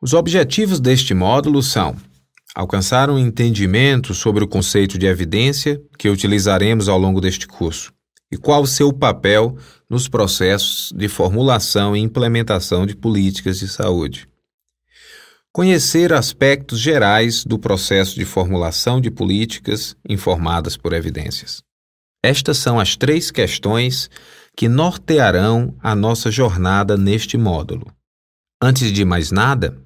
Os objetivos deste módulo são alcançar um entendimento sobre o conceito de evidência que utilizaremos ao longo deste curso e qual o seu papel nos processos de formulação e implementação de políticas de saúde. Conhecer aspectos gerais do processo de formulação de políticas informadas por evidências. Estas são as três questões que nortearão a nossa jornada neste módulo. Antes de mais nada,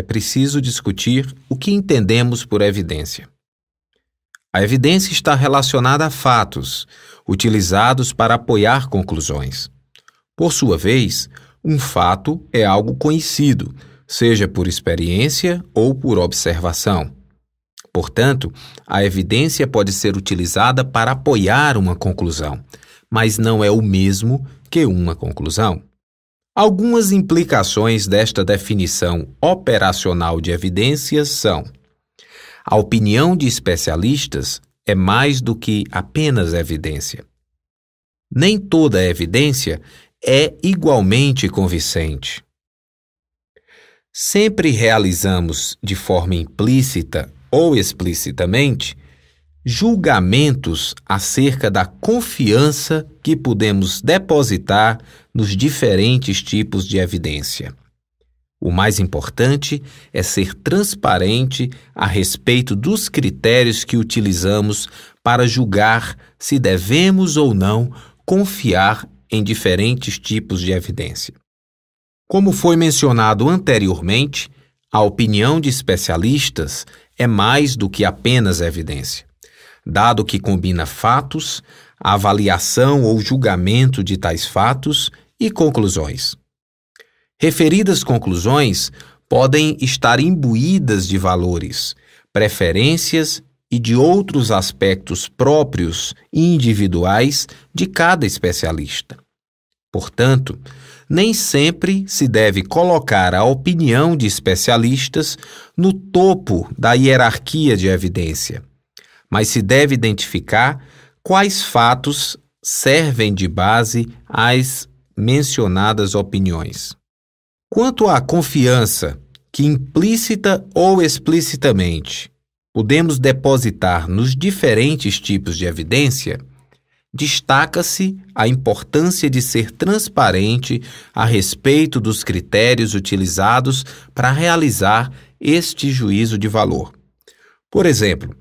é preciso discutir o que entendemos por evidência. A evidência está relacionada a fatos, utilizados para apoiar conclusões. Por sua vez, um fato é algo conhecido, seja por experiência ou por observação. Portanto, a evidência pode ser utilizada para apoiar uma conclusão, mas não é o mesmo que uma conclusão. Algumas implicações desta definição operacional de evidências são: a opinião de especialistas é mais do que apenas evidência. Nem toda evidência é igualmente convincente. Sempre realizamos, de forma implícita ou explicitamente, julgamentos acerca da confiança que podemos depositar nos diferentes tipos de evidência. O mais importante é ser transparente a respeito dos critérios que utilizamos para julgar se devemos ou não confiar em diferentes tipos de evidência. Como foi mencionado anteriormente, a opinião de especialistas é mais do que apenas evidência dado que combina fatos, avaliação ou julgamento de tais fatos e conclusões. Referidas conclusões podem estar imbuídas de valores, preferências e de outros aspectos próprios e individuais de cada especialista. Portanto, nem sempre se deve colocar a opinião de especialistas no topo da hierarquia de evidência, mas se deve identificar quais fatos servem de base às mencionadas opiniões. Quanto à confiança, que implícita ou explicitamente podemos depositar nos diferentes tipos de evidência, destaca-se a importância de ser transparente a respeito dos critérios utilizados para realizar este juízo de valor. Por exemplo,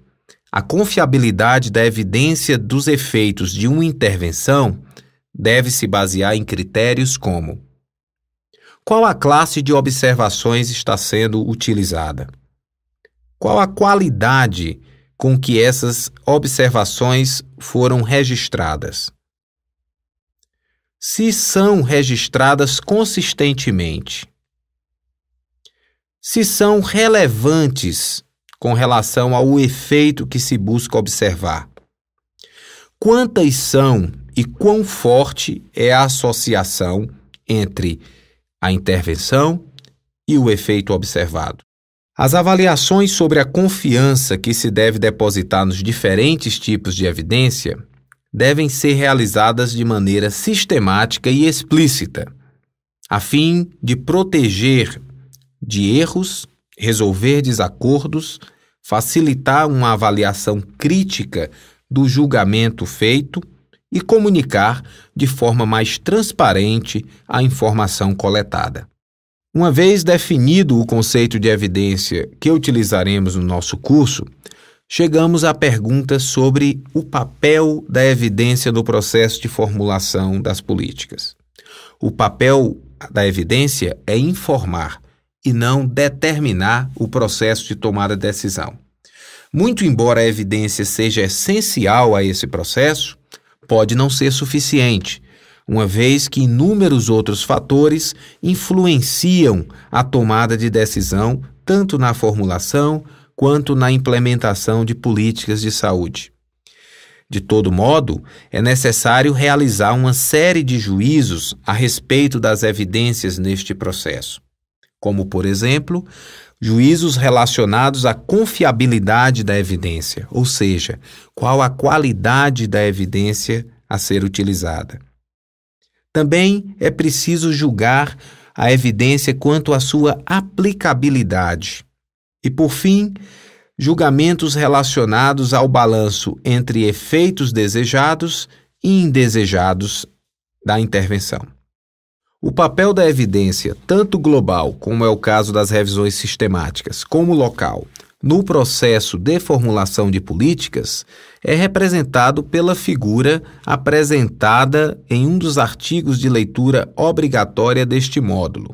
a confiabilidade da evidência dos efeitos de uma intervenção deve se basear em critérios como: qual a classe de observações está sendo utilizada? Qual a qualidade com que essas observações foram registradas? Se são registradas consistentemente? Se são relevantes com relação ao efeito que se busca observar. Quantas são e quão forte é a associação entre a intervenção e o efeito observado? As avaliações sobre a confiança que se deve depositar nos diferentes tipos de evidência devem ser realizadas de maneira sistemática e explícita, a fim de proteger de erros resolver desacordos, facilitar uma avaliação crítica do julgamento feito e comunicar de forma mais transparente a informação coletada. Uma vez definido o conceito de evidência que utilizaremos no nosso curso, chegamos à pergunta sobre o papel da evidência no processo de formulação das políticas. O papel da evidência é informar, e não determinar o processo de tomada de decisão. Muito embora a evidência seja essencial a esse processo, pode não ser suficiente, uma vez que inúmeros outros fatores influenciam a tomada de decisão, tanto na formulação quanto na implementação de políticas de saúde. De todo modo, é necessário realizar uma série de juízos a respeito das evidências neste processo como, por exemplo, juízos relacionados à confiabilidade da evidência, ou seja, qual a qualidade da evidência a ser utilizada. Também é preciso julgar a evidência quanto à sua aplicabilidade. E, por fim, julgamentos relacionados ao balanço entre efeitos desejados e indesejados da intervenção. O papel da evidência, tanto global, como é o caso das revisões sistemáticas, como local, no processo de formulação de políticas, é representado pela figura apresentada em um dos artigos de leitura obrigatória deste módulo.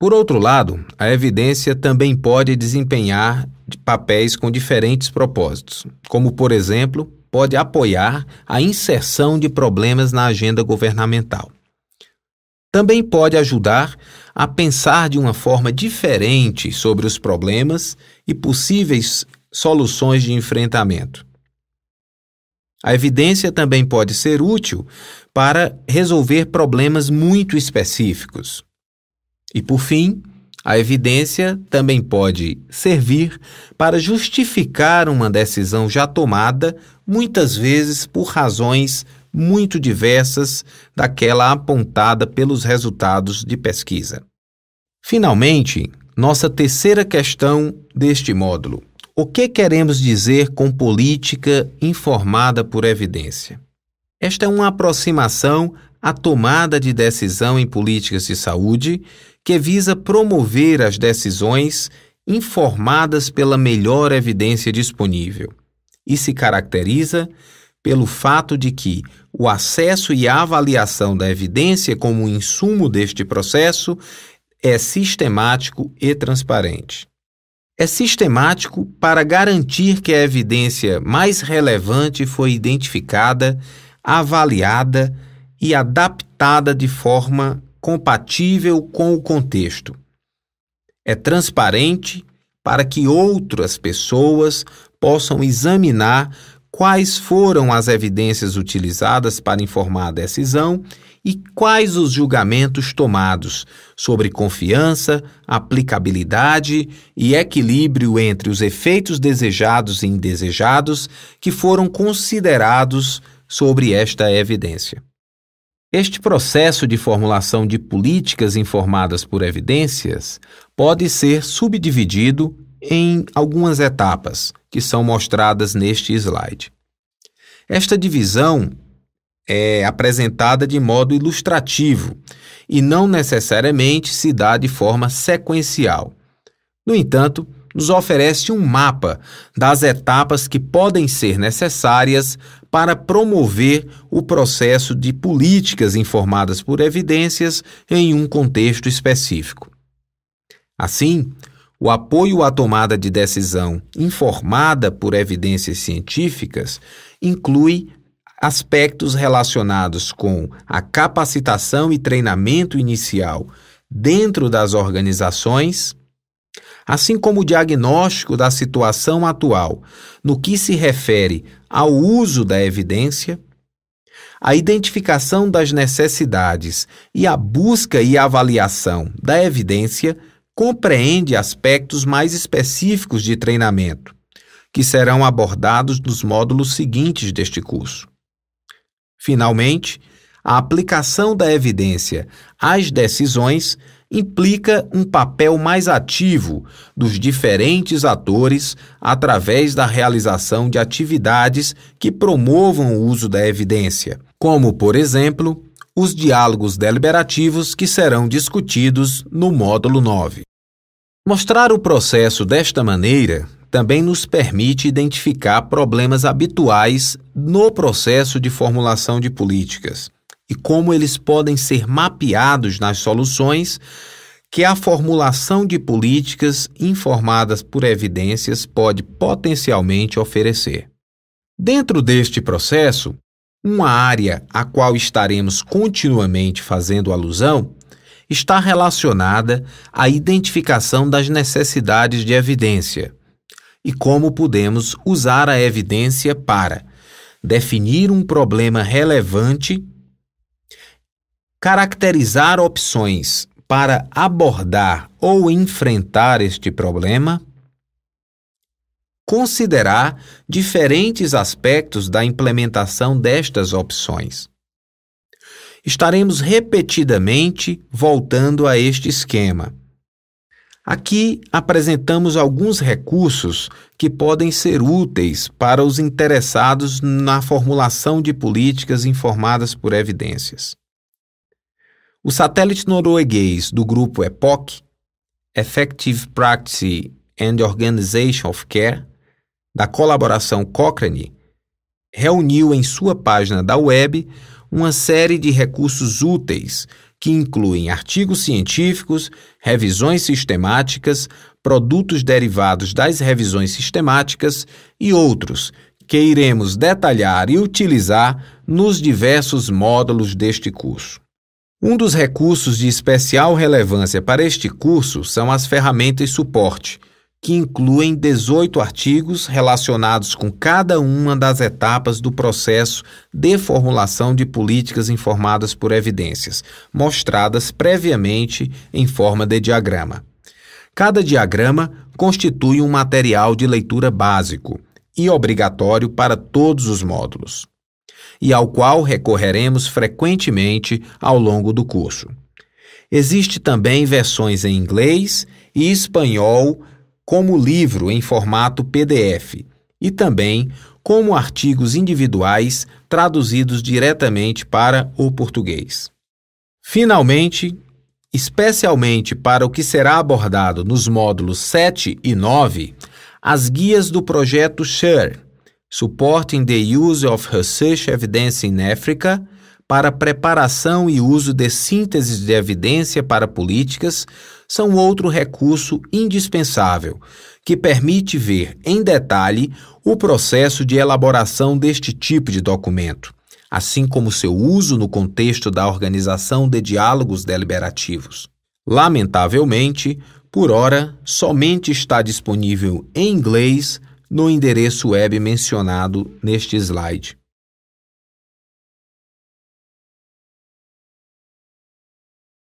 Por outro lado, a evidência também pode desempenhar papéis com diferentes propósitos, como, por exemplo, pode apoiar a inserção de problemas na agenda governamental também pode ajudar a pensar de uma forma diferente sobre os problemas e possíveis soluções de enfrentamento. A evidência também pode ser útil para resolver problemas muito específicos. E por fim, a evidência também pode servir para justificar uma decisão já tomada, muitas vezes por razões muito diversas daquela apontada pelos resultados de pesquisa. Finalmente, nossa terceira questão deste módulo. O que queremos dizer com política informada por evidência? Esta é uma aproximação à tomada de decisão em políticas de saúde que visa promover as decisões informadas pela melhor evidência disponível e se caracteriza pelo fato de que o acesso e a avaliação da evidência como insumo deste processo é sistemático e transparente. É sistemático para garantir que a evidência mais relevante foi identificada, avaliada e adaptada de forma compatível com o contexto. É transparente para que outras pessoas possam examinar quais foram as evidências utilizadas para informar a decisão e quais os julgamentos tomados sobre confiança, aplicabilidade e equilíbrio entre os efeitos desejados e indesejados que foram considerados sobre esta evidência. Este processo de formulação de políticas informadas por evidências pode ser subdividido em algumas etapas que são mostradas neste slide. Esta divisão é apresentada de modo ilustrativo e não necessariamente se dá de forma sequencial. No entanto, nos oferece um mapa das etapas que podem ser necessárias para promover o processo de políticas informadas por evidências em um contexto específico. Assim, o apoio à tomada de decisão informada por evidências científicas inclui aspectos relacionados com a capacitação e treinamento inicial dentro das organizações, assim como o diagnóstico da situação atual no que se refere ao uso da evidência, a identificação das necessidades e a busca e avaliação da evidência compreende aspectos mais específicos de treinamento, que serão abordados nos módulos seguintes deste curso. Finalmente, a aplicação da evidência às decisões implica um papel mais ativo dos diferentes atores através da realização de atividades que promovam o uso da evidência, como, por exemplo, os diálogos deliberativos que serão discutidos no módulo 9. Mostrar o processo desta maneira também nos permite identificar problemas habituais no processo de formulação de políticas e como eles podem ser mapeados nas soluções que a formulação de políticas informadas por evidências pode potencialmente oferecer. Dentro deste processo, uma área a qual estaremos continuamente fazendo alusão está relacionada à identificação das necessidades de evidência e como podemos usar a evidência para definir um problema relevante, caracterizar opções para abordar ou enfrentar este problema, considerar diferentes aspectos da implementação destas opções estaremos repetidamente voltando a este esquema. Aqui apresentamos alguns recursos que podem ser úteis para os interessados na formulação de políticas informadas por evidências. O satélite norueguês do grupo EPOC, Effective Practice and Organization of Care, da colaboração Cochrane, reuniu em sua página da web uma série de recursos úteis, que incluem artigos científicos, revisões sistemáticas, produtos derivados das revisões sistemáticas e outros, que iremos detalhar e utilizar nos diversos módulos deste curso. Um dos recursos de especial relevância para este curso são as ferramentas suporte, que incluem 18 artigos relacionados com cada uma das etapas do processo de formulação de políticas informadas por evidências, mostradas previamente em forma de diagrama. Cada diagrama constitui um material de leitura básico e obrigatório para todos os módulos, e ao qual recorreremos frequentemente ao longo do curso. Existe também versões em inglês e espanhol como livro em formato PDF e também como artigos individuais traduzidos diretamente para o português. Finalmente, especialmente para o que será abordado nos módulos 7 e 9, as guias do projeto SHARE, Supporting the Use of Research Evidence in Africa, para preparação e uso de sínteses de evidência para políticas são outro recurso indispensável, que permite ver em detalhe o processo de elaboração deste tipo de documento, assim como seu uso no contexto da organização de diálogos deliberativos. Lamentavelmente, por hora, somente está disponível em inglês no endereço web mencionado neste slide.